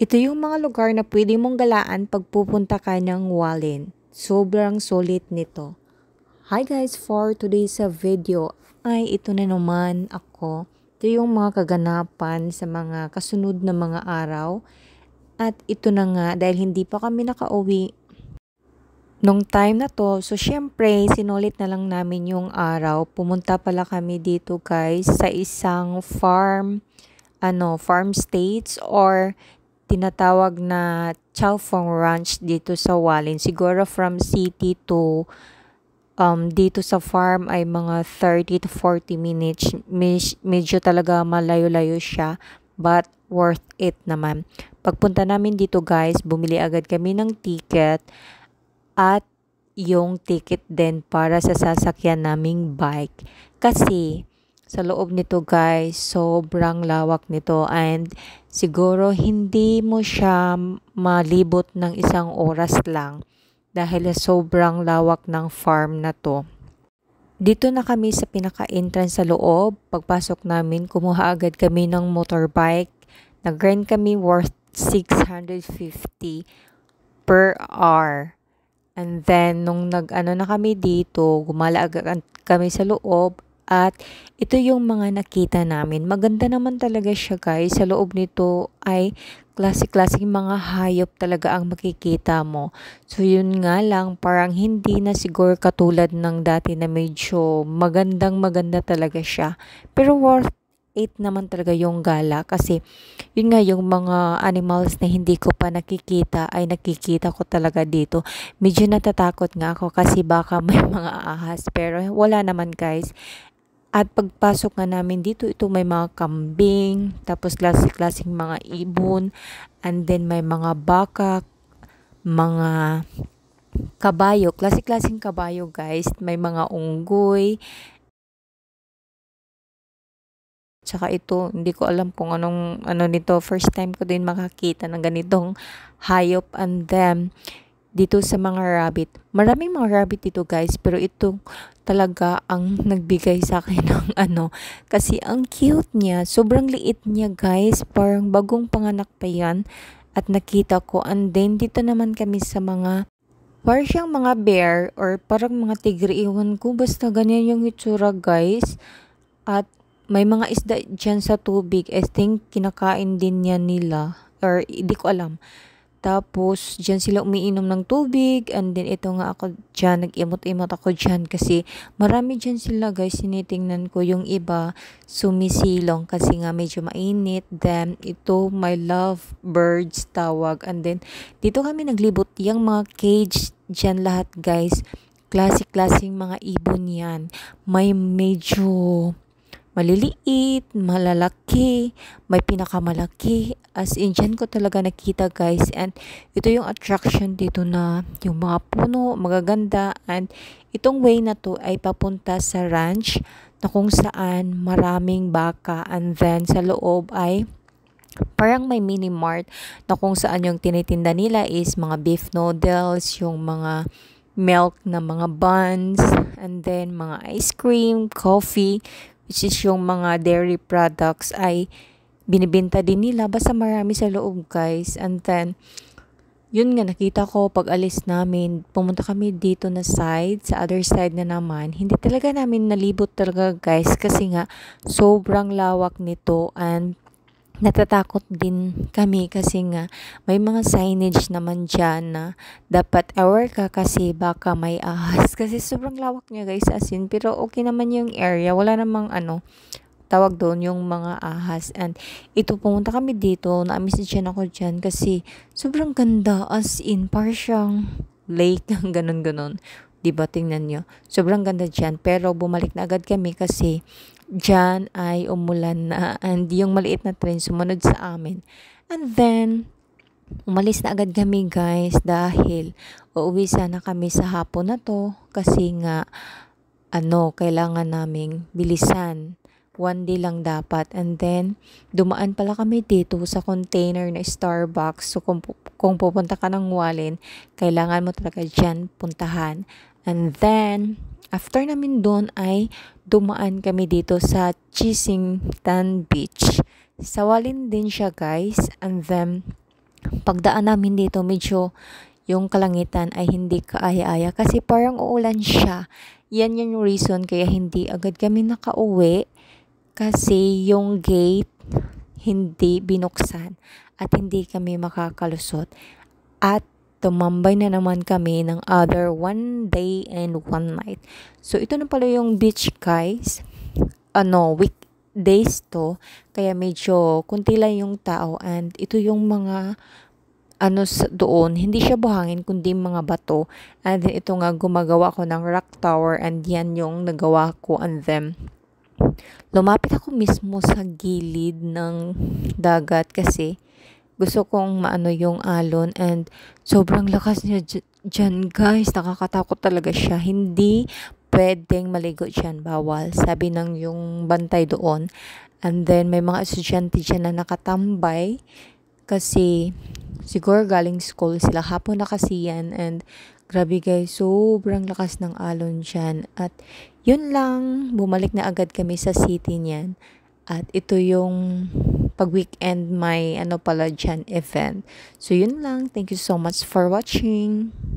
Ito yung mga lugar na pwede mong galaan pag pupunta ka ng Walin. Sobrang sulit nito. Hi guys, for today's video ay ito na naman ako. Ito yung mga kaganapan sa mga kasunod na mga araw. At ito na nga dahil hindi pa kami nakauwi Nung time na to, so syempre, sinulit na lang namin yung araw. Pumunta pala kami dito guys sa isang farm, ano, farm states or tinatawag na Chowfong Ranch dito sa Walin. Siguro from city to um, dito sa farm ay mga 30 to 40 minutes. Medyo talaga malayo-layo siya but worth it naman. Pagpunta namin dito guys, bumili agad kami ng ticket at yung ticket din para sa sasakyan naming bike. Kasi sa loob nito guys, sobrang lawak nito and siguro hindi mo siya malibot ng isang oras lang dahil sobrang lawak ng farm na to. Dito na kami sa pinaka-entrance sa loob. Pagpasok namin, kumuha agad kami ng motorbike. Nag-rent kami worth 650 per hour. And then, nung nag-ano na kami dito, gumala agad kami sa loob at ito yung mga nakita namin. Maganda naman talaga siya guys. Sa loob nito ay klase-klaseng mga hayop talaga ang makikita mo. So yun nga lang, parang hindi na siguro katulad ng dati na medyo magandang maganda talaga siya. Pero worth 8 naman talaga yung gala kasi yun nga yung mga animals na hindi ko pa nakikita ay nakikita ko talaga dito. Medyo natatakot nga ako kasi baka may mga ahas pero wala naman guys. At pagpasok nga namin dito, ito may mga kambing, tapos klasik-klasing mga ibon, and then may mga baka, mga kabayo, klasik-klasing kabayo guys, may mga unggoy, Tsaka ito, hindi ko alam kung anong ano nito. First time ko din makakita ng ganitong hayop and them dito sa mga rabbit. Maraming mga rabbit dito guys, pero ito talaga ang nagbigay sa akin ng ano. Kasi ang cute niya, sobrang liit niya guys, parang bagong panganak pa yan. At nakita ko, and then dito naman kami sa mga Parang mga bear or parang mga tigre, iwan ko. Basta ganyan yung itsura guys. At may mga isda dyan sa tubig. I think kinakain din niya nila. Or hindi ko alam. Tapos, dyan sila umiinom ng tubig. And then, ito nga ako dyan. Nag-imot-imot ako dyan kasi marami dyan sila guys. Sinitingnan ko yung iba sumisilong kasi nga medyo mainit. Then, ito my love birds tawag. And then, dito kami naglibot. Yung mga cage dyan lahat guys. Klase-klaseng mga ibon yan. May medyo maliliit, malalaki, may pinakamalaki. As in, dyan ko talaga nakita guys. And ito yung attraction dito na yung mga puno, magaganda. And itong way na to ay papunta sa ranch na kung saan maraming baka. And then sa loob ay parang may mini mart na kung saan yung tinitinda nila is mga beef noodles, yung mga milk na mga buns, and then mga ice cream, coffee, which is yung mga dairy products ay binibenta din nila basta marami sa loob guys and then yun nga nakita ko pag alis namin pumunta kami dito na side sa other side na naman hindi talaga namin nalibot talaga guys kasi nga sobrang lawak nito and natatakot din kami kasi nga may mga signage naman dyan na dapat aware ka kasi baka may ahas. Kasi sobrang lawak niya guys as in. Pero okay naman yung area. Wala namang ano tawag doon yung mga ahas. And ito pumunta kami dito. Na-message na ako dyan kasi sobrang ganda as in. Parang siyang lake. ganun ganon Diba? Tingnan nyo. Sobrang ganda dyan. Pero bumalik na agad kami kasi dyan ay umulan na and yung maliit na train sumunod sa amin. And then, umalis na agad kami guys dahil uuwi sana kami sa hapon na to kasi nga ano, kailangan naming bilisan. One day lang dapat. And then, dumaan pala kami dito sa container na Starbucks. So, kung, kung pupunta ka ng Walin, kailangan mo talaga dyan puntahan. And then, After namin doon ay dumaan kami dito sa Chisingtan Beach. Sawalin din siya guys and then pagdaan namin dito medyo yung kalangitan ay hindi kaaya-aya kasi parang uulan siya. Yan yung reason kaya hindi agad kami nakauwi kasi yung gate hindi binuksan at hindi kami makakalusot. At tumambay na naman kami ng other one day and one night. So, ito na pala yung beach, guys. Ano, weekdays to. Kaya medyo kunti lang yung tao and ito yung mga ano doon, hindi siya buhangin kundi mga bato. And then ito nga gumagawa ko ng rock tower and yan yung nagawa ko and them. lumapit ako mismo sa gilid ng dagat kasi gusto kong maano yung alon and sobrang lakas niya dyan guys. Nakakatakot talaga siya. Hindi pwedeng maligo dyan. Bawal. Sabi ng yung bantay doon. And then may mga estudyante dyan na nakatambay kasi siguro galing school sila. Hapon na kasi yan and grabe guys, sobrang lakas ng alon dyan. At yun lang, bumalik na agad kami sa city niyan. At ito yung pag weekend may ano pala dyan event. So yun lang. Thank you so much for watching.